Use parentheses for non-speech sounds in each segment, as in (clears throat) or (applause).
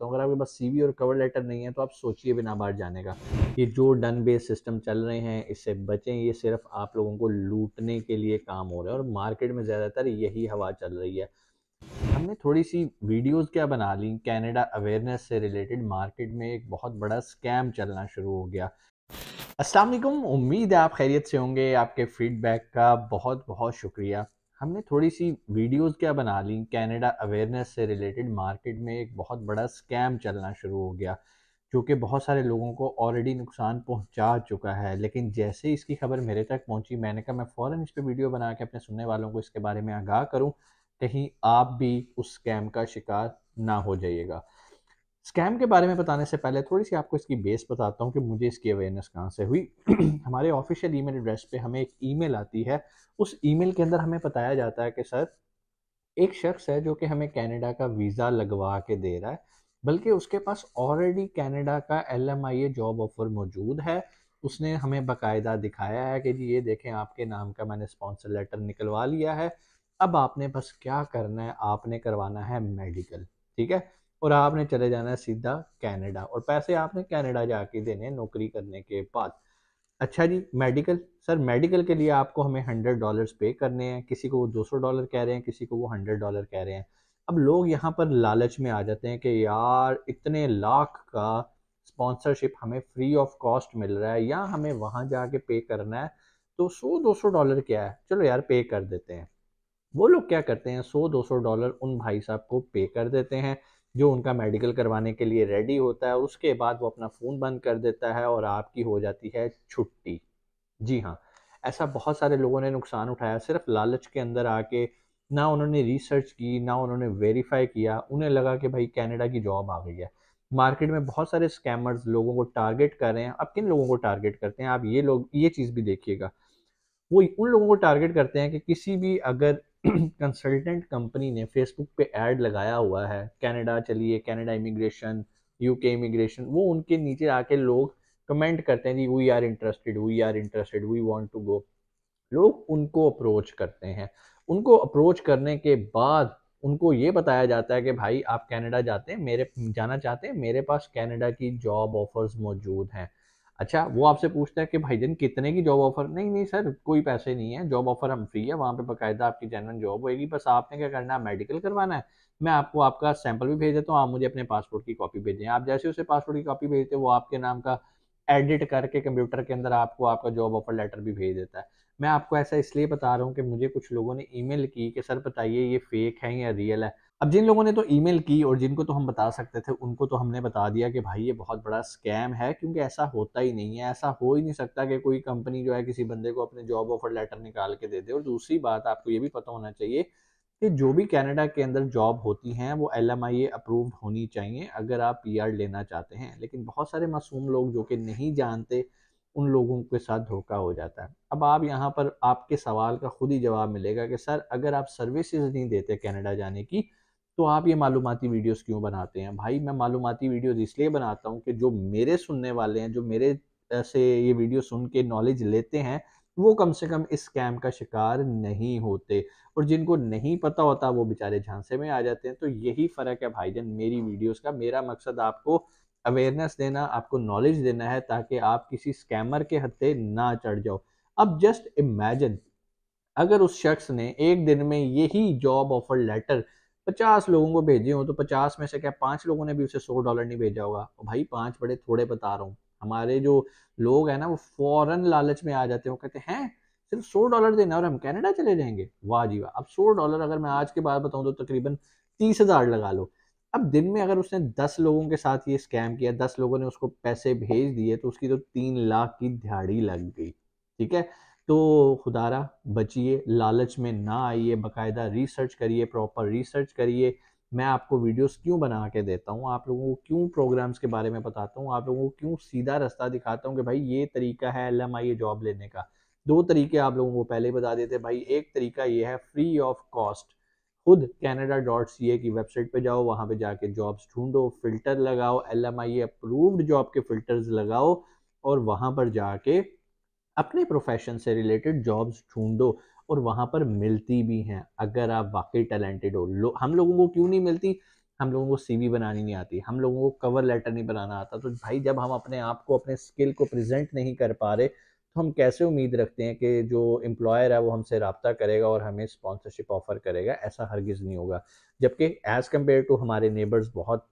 तो अगर आपके पास सी और कवर लेटर नहीं है तो आप सोचिए बिना बाहर जाने का ये जो डन बेस सिस्टम चल रहे हैं इससे बचें ये सिर्फ आप लोगों को लूटने के लिए काम हो रहा है और मार्केट में ज़्यादातर यही हवा चल रही है हमने थोड़ी सी वीडियोस क्या बना ली कनाडा अवेयरनेस से रिलेटेड मार्केट में एक बहुत बड़ा स्कैम चलना शुरू हो गया असलम उम्मीद है आप खैरियत से होंगे आपके फीडबैक का बहुत बहुत शुक्रिया हमने थोड़ी सी वीडियोस क्या बना ली कनाडा अवेयरनेस से रिलेटेड मार्केट में एक बहुत बड़ा स्कैम चलना शुरू हो गया जो कि बहुत सारे लोगों को ऑलरेडी नुकसान पहुंचा चुका है लेकिन जैसे इसकी खबर मेरे तक पहुंची मैंने कहा मैं फ़ौरन इस पर वीडियो बना के अपने सुनने वालों को इसके बारे में आगाह करूँ कहीं आप भी उस स्कैम का शिकार ना हो जाइएगा स्कैम के बारे में बताने से पहले थोड़ी सी आपको इसकी बेस बताता हूँ कि मुझे इसकी अवेयरनेस कहाँ से हुई (clears throat) हमारे ऑफिशियल ईमेल एड्रेस पे हमें एक ईमेल आती है उस ईमेल के अंदर हमें बताया जाता है कि सर एक शख्स है जो कि हमें कनाडा का वीज़ा लगवा के दे रहा है बल्कि उसके पास ऑलरेडी कनाडा का L M I A job offer मौजूद है उसने हमें बाकायदा दिखाया है कि जी ये देखें आपके नाम का मैंने स्पॉन्सर लेटर निकलवा लिया है अब आपने बस क्या करना है आपने करवाना है मेडिकल ठीक है और आपने चले जाना है सीधा कनाडा और पैसे आपने कनाडा जाके देने नौकरी करने के बाद अच्छा जी मेडिकल सर मेडिकल के लिए आपको हमें हंड्रेड डॉलर पे करने हैं किसी को वो दो सौ डॉलर कह रहे हैं किसी को वो हंड्रेड डॉलर कह रहे हैं अब लोग यहाँ पर लालच में आ जाते हैं कि यार इतने लाख का स्पॉन्सरशिप हमें फ्री ऑफ कॉस्ट मिल रहा है या हमें वहाँ जाके पे करना है तो सौ दो सौ डॉलर क्या है चलो यार पे कर देते हैं वो लोग क्या करते हैं सौ दो सौ डॉलर उन भाई साहब को पे कर देते हैं जो उनका मेडिकल करवाने के लिए रेडी होता है और उसके बाद वो अपना फ़ोन बंद कर देता है और आपकी हो जाती है छुट्टी जी हाँ ऐसा बहुत सारे लोगों ने नुकसान उठाया सिर्फ लालच के अंदर आके ना उन्होंने रिसर्च की ना उन्होंने वेरीफाई किया उन्हें लगा कि भाई कैनेडा की जॉब आ गई है मार्केट में बहुत सारे स्कैमर्स लोगों को टारगेट कर रहे हैं आप किन लोगों को टारगेट करते हैं आप ये लोग ये चीज़ भी देखिएगा वो उन लोगों को टारगेट करते हैं कि किसी भी अगर कंसल्टेंट (clears throat) कंपनी ने फेसबुक पे ऐड लगाया हुआ है कनाडा चलिए कनाडा इमिग्रेशन यूके इमिग्रेशन वो उनके नीचे आके लोग कमेंट करते हैं जी we are interested we are interested we want to go लोग उनको अप्रोच करते हैं उनको अप्रोच करने के बाद उनको ये बताया जाता है कि भाई आप कनाडा जाते हैं मेरे जाना चाहते हैं मेरे पास कनाडा की जॉब ऑफर्स मौजूद हैं अच्छा वो आपसे पूछता है कि भाई जन कितने की जॉब ऑफर नहीं नहीं सर कोई पैसे नहीं है जॉब ऑफर हम फ्री है वहाँ पे बकायदा आपकी जेनवन जॉब होगी बस आपने क्या करना है मेडिकल करवाना है मैं आपको आपका सैंपल भी भेज देता हूँ आप मुझे अपने पासपोर्ट की कॉपी भेजें आप जैसे उसे पासपोर्ट की कॉपी भेजते वो आपके नाम का एडिट करके कंप्यूटर के अंदर आपको आपका जॉब ऑफर लेटर भी भेज देता है मैं आपको ऐसा इसलिए बता रहा हूँ कि मुझे कुछ लोगों ने ईमेल की कि सर बताइए ये फेक है या रियल है अब जिन लोगों ने तो ईमेल की और जिनको तो हम बता सकते थे उनको तो हमने बता दिया कि भाई ये बहुत बड़ा स्कैम है क्योंकि ऐसा होता ही नहीं है ऐसा हो ही नहीं सकता कि कोई कंपनी जो है किसी बंदे को अपने जॉब ऑफर लेटर निकाल के दे दे और दूसरी बात आपको ये भी पता होना चाहिए कि जो भी कैनेडा के अंदर जॉब होती हैं वो L M I A approved होनी चाहिए अगर आप पी आर लेना चाहते हैं लेकिन बहुत सारे मासूम लोग जो कि नहीं जानते उन लोगों के साथ धोखा हो जाता है अब आप यहाँ पर आपके सवाल का खुद ही जवाब मिलेगा कि सर अगर आप सर्विसेज नहीं देते कनाडा जाने की तो आप ये मालूमती वीडियोस क्यों बनाते हैं भाई मैं मालूमती वीडियोस इसलिए बनाता हूँ कि जो मेरे सुनने वाले हैं जो मेरे से ये वीडियो सुन के नॉलेज लेते हैं वो कम से कम इस स्कैम का शिकार नहीं होते और जिनको नहीं पता होता वो बेचारे झांसे में आ जाते हैं तो यही फ़र्क है जान मेरी वीडियोस का मेरा मकसद आपको अवेयरनेस देना आपको नॉलेज देना है ताकि आप किसी स्कैमर के हत्ते ना चढ़ जाओ अब जस्ट इमेजिन अगर उस शख्स ने एक दिन में यही जॉब ऑफर लेटर पचास लोगों को भेजे हो तो पचास में से क्या पाँच लोगों ने भी उसे सौ डॉलर नहीं भेजा होगा और भाई पाँच बड़े थोड़े बता रहा हूँ हमारे जो लोग हैं ना वो फौरन लालच में आ जाते हैं वो कहते हैं सिर्फ सौ डॉलर देना और हम कैनेडा चले जाएंगे वाह जी वाह अब सौ डॉलर अगर मैं आज के बाद बताऊँ तो तकरीबन तीस हज़ार लगा लो अब दिन में अगर उसने दस लोगों के साथ ये स्कैम किया दस लोगों ने उसको पैसे भेज दिए तो उसकी तो तीन लाख की दिहाड़ी लग गई ठीक है तो खुदारा बचिए लालच में ना आइए बकायदा रिसर्च करिए प्रॉपर रिसर्च करिए मैं आपको वीडियोस क्यों बना के देता हूँ आप लोगों को क्यों प्रोग्राम्स के बारे में बताता हूँ आप लोगों को क्यों सीधा रास्ता दिखाता हूँ कि भाई ये तरीका है एल एम आई जॉब लेने का दो तरीके आप लोगों को पहले बता देते भाई एक तरीका ये है फ्री ऑफ कॉस्ट खुद कैनेडा डॉट सी ए की वेबसाइट पर जाओ वहाँ पर जाके जॉब्स ढूंढो फिल्टर लगाओ L M I approved job के फिल्टर्स लगाओ और वहाँ पर जाके अपने प्रोफेशन से रिलेटेड जॉब्स ढूंढो और वहाँ पर मिलती भी हैं अगर आप वाकई टैलेंटेड हो लो, हम लोगों को क्यों नहीं मिलती हम लोगों को सीवी बनानी नहीं आती हम लोगों को कवर लेटर नहीं बनाना आता तो भाई जब हम अपने आप को अपने स्किल को प्रेजेंट नहीं कर पा रहे तो हम कैसे उम्मीद रखते हैं कि जो एम्प्लॉयर है वो हमसे रबता करेगा और हमें स्पॉन्सरशिप ऑफर करेगा ऐसा हरगिज़ नहीं होगा जबकि एज़ कम्पेयर टू हमारे नेबर्स बहुत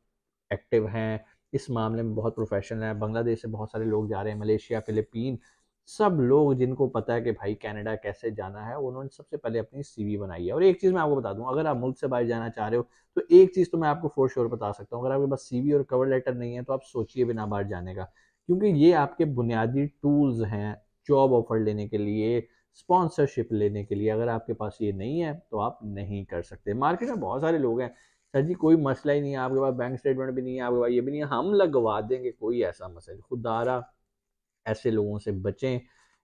एक्टिव हैं इस मामले में बहुत प्रोफेशनल है बांग्लादेश से बहुत सारे लोग जा रहे हैं मलेशिया फ़िलिपीन सब लोग जिनको पता है कि भाई कनाडा कैसे जाना है उन्होंने सबसे पहले अपनी सीवी बनाई है और एक चीज़ मैं आपको बता दूं अगर आप मुल्क से बाहर जाना चाह रहे हो तो एक चीज़ तो मैं आपको फोर श्योर बता सकता हूँ अगर आपके पास सीवी और कवर लेटर नहीं है तो आप सोचिए बिना बाहर जाने का क्योंकि ये आपके बुनियादी टूल्स हैं जॉब ऑफर लेने के लिए स्पॉन्सरशिप लेने के लिए अगर आपके पास ये नहीं है तो आप नहीं कर सकते मार्केट में बहुत सारे लोग हैं सर जी कोई मसला ही नहीं है आपके पास बैंक स्टेटमेंट भी नहीं है आपके पास ये भी नहीं है हम लगवा देंगे कोई ऐसा मसला खुदारा ऐसे लोगों से बचें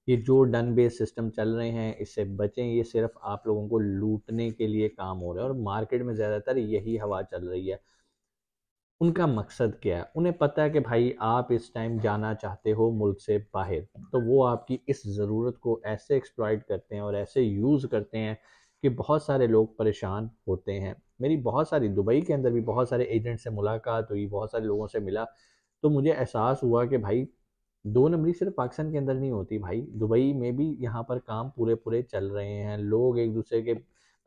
ये जो डन बेस सिस्टम चल रहे हैं इससे बचें ये सिर्फ आप लोगों को लूटने के लिए काम हो रहा है और मार्केट में ज़्यादातर यही हवा चल रही है उनका मकसद क्या है उन्हें पता है कि भाई आप इस टाइम जाना चाहते हो मुल्क से बाहर तो वो आपकी इस ज़रूरत को ऐसे एक्सप्लॉयट करते हैं और ऐसे यूज़ करते हैं कि बहुत सारे लोग परेशान होते हैं मेरी बहुत सारी दुबई के अंदर भी बहुत सारे एजेंट से मुलाकात हुई बहुत सारे लोगों से मिला तो मुझे एहसास हुआ कि भाई दो नंबरी सिर्फ पाकिस्तान के अंदर नहीं होती भाई दुबई में भी यहाँ पर काम पूरे पूरे चल रहे हैं लोग एक दूसरे के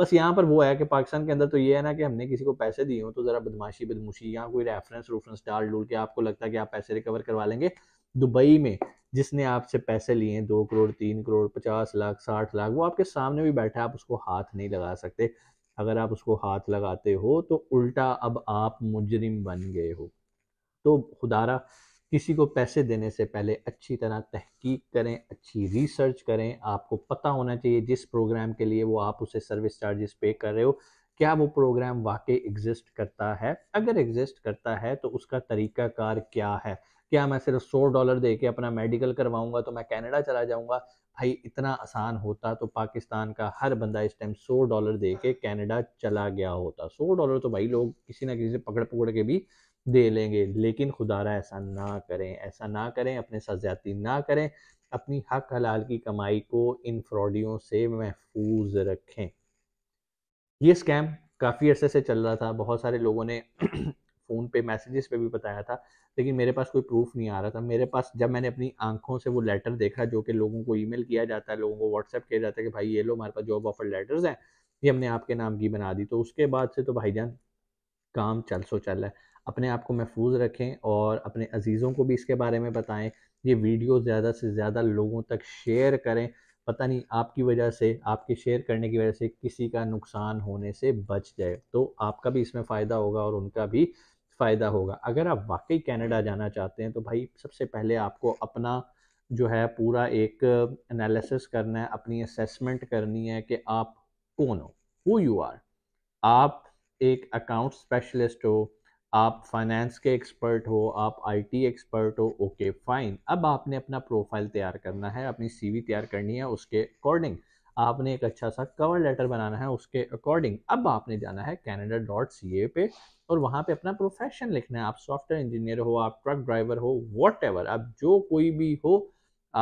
बस यहाँ पर वो है कि पाकिस्तान के अंदर तो ये है ना कि हमने किसी को पैसे दिए हों तो ज़रा बदमाशी बदमुशी या कोई रेफरेंस रूफरेंस डाल डूल के आपको लगता है कि आप पैसे रिकवर करवा लेंगे दुबई में जिसने आपसे पैसे लिए हैं दो करोड़ तीन करोड़ पचास लाख साठ लाख वो आपके सामने भी बैठा है आप उसको हाथ नहीं लगा सकते अगर आप उसको हाथ लगाते हो तो उल्टा अब आप मुजरिम बन गए हो तो खुदारा किसी को पैसे देने से पहले अच्छी तरह तहकीक करें अच्छी रिसर्च करें आपको पता होना चाहिए जिस प्रोग्राम के लिए वो आप उसे सर्विस चार्जेस पे कर रहे हो क्या वो प्रोग्राम वाकई एग्जिस्ट करता है अगर एग्जिस्ट करता है तो उसका कार क्या है क्या मैं सिर्फ सौ डॉलर दे के अपना मेडिकल करवाऊंगा तो मैं कनाडा चला जाऊंगा भाई इतना आसान होता तो पाकिस्तान का हर बंदा इस टाइम सौ डॉलर दे के कैनेडा चला गया होता सौ डॉलर तो भाई लोग किसी ना किसी से पकड़ पकड़ के भी दे लेंगे लेकिन खुदा ऐसा ना करें ऐसा ना करें अपने सजाती ना करें अपनी हक हलाल की कमाई को इन फ्रॉडियों से महफूज रखें ये स्कैम काफ़ी अर्से से चल रहा था बहुत सारे लोगों ने (clears throat) फ़ोन पे मैसेजेस पे भी बताया था लेकिन मेरे पास कोई प्रूफ नहीं आ रहा था मेरे पास जब मैंने अपनी आंखों से वो लेटर देखा जो कि लोगों को ईमेल किया जाता है लोगों को व्हाट्सएप किया जाता है कि भाई ये लो हमारे पास जॉब ऑफर लेटर्स हैं ये हमने आपके नाम की बना दी तो उसके बाद से तो भाईजान काम चल सो चल रहा है अपने आप को महफूज रखें और अपने अजीज़ों को भी इसके बारे में बताएं ये वीडियो ज़्यादा से ज़्यादा लोगों तक शेयर करें पता नहीं आपकी वजह से आपके शेयर करने की वजह से किसी का नुकसान होने से बच जाए तो आपका भी इसमें फ़ायदा होगा और उनका भी फ़ायदा होगा अगर आप वाकई कनाडा जाना चाहते हैं तो भाई सबसे पहले आपको अपना जो है पूरा एक एनालिसिस करना है अपनी असेसमेंट करनी है कि आप कौन हो हु यू आर आप एक अकाउंट स्पेशलिस्ट हो आप फाइनेंस के एक्सपर्ट हो आप आईटी एक्सपर्ट हो ओके फाइन अब आपने अपना प्रोफाइल तैयार करना है अपनी सीवी तैयार करनी है उसके अकॉर्डिंग आपने एक अच्छा सा कवर लेटर बनाना है उसके अकॉर्डिंग अब आपने जाना है कैनेडा डॉट सी ए पे और वहाँ पे अपना प्रोफेशन लिखना है आप सॉफ्टवेयर इंजीनियर हो आप ट्रक ड्राइवर हो वॉट एवर आप जो कोई भी हो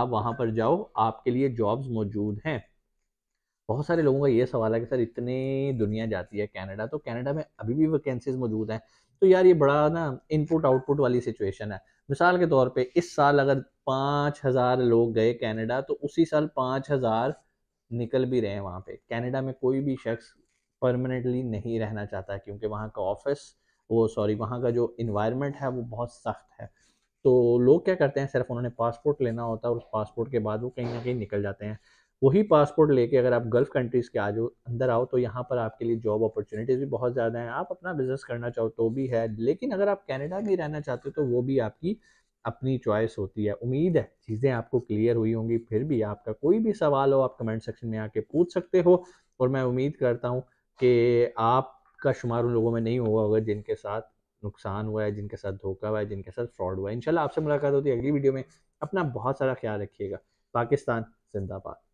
आप वहाँ पर जाओ आपके लिए जॉब्स मौजूद हैं बहुत सारे लोगों का ये सवाल है कि सर इतनी दुनिया जाती है कनाडा तो कनाडा में अभी भी वैकेंसीज मौजूद हैं तो यार ये बड़ा ना इनपुट आउटपुट वाली सिचुएशन है मिसाल के तौर पे इस साल अगर पाँच हज़ार लोग गए कनाडा तो उसी साल पाँच हज़ार निकल भी रहे हैं वहाँ पे कनाडा में कोई भी शख्स परमानेंटली नहीं रहना चाहता क्योंकि वहाँ का ऑफिस वो सॉरी वहाँ का जो इन्वायरमेंट है वो बहुत सख्त है तो लोग क्या करते हैं सिर्फ उन्होंने पासपोर्ट लेना होता है और उस पासपोर्ट के बाद वो कहीं ना कहीं निकल जाते हैं वही पासपोर्ट लेके अगर आप गल्फ़ कंट्रीज़ के आ जाओ अंदर आओ तो यहाँ पर आपके लिए जॉब अपॉर्चुनिटीज़ भी बहुत ज़्यादा हैं आप अपना बिज़नेस करना चाहो तो भी है लेकिन अगर आप कैनेडा में रहना चाहते हो तो वो भी आपकी अपनी चॉइस होती है उम्मीद है चीज़ें आपको क्लियर हुई होंगी फिर भी आपका कोई भी सवाल हो आप कमेंट सेक्शन में आके पूछ सकते हो और मैं उम्मीद करता हूँ कि आपका शुमार उन लोगों में नहीं हुआ होगा जिनके साथ नुकसान हुआ है जिनके साथ धोखा हुआ है जिनके साथ फ्रॉड हुआ है इंशाल्लाह आपसे मुलाकात होती है अगली वीडियो में अपना बहुत सारा ख्याल रखिएगा पाकिस्तान जिंदाबाद